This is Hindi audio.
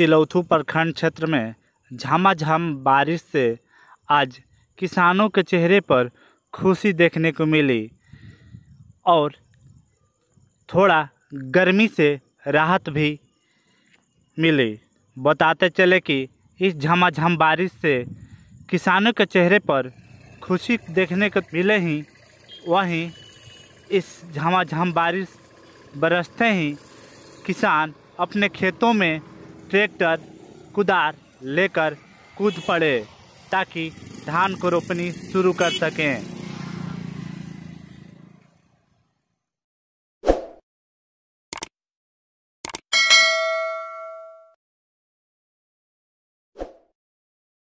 तिलौथू प्रखंड क्षेत्र में झमाझम बारिश से आज किसानों के चेहरे पर खुशी देखने को मिली और थोड़ा गर्मी से राहत भी मिली बताते चले कि इस झमाझम बारिश से किसानों के चेहरे पर खुशी देखने को मिले ही वहीं इस झमाझम बारिश बरसते ही किसान अपने खेतों में ट्रैक्टर कुदार लेकर कूद पड़े ताकि धान को रोपनी शुरू कर सकें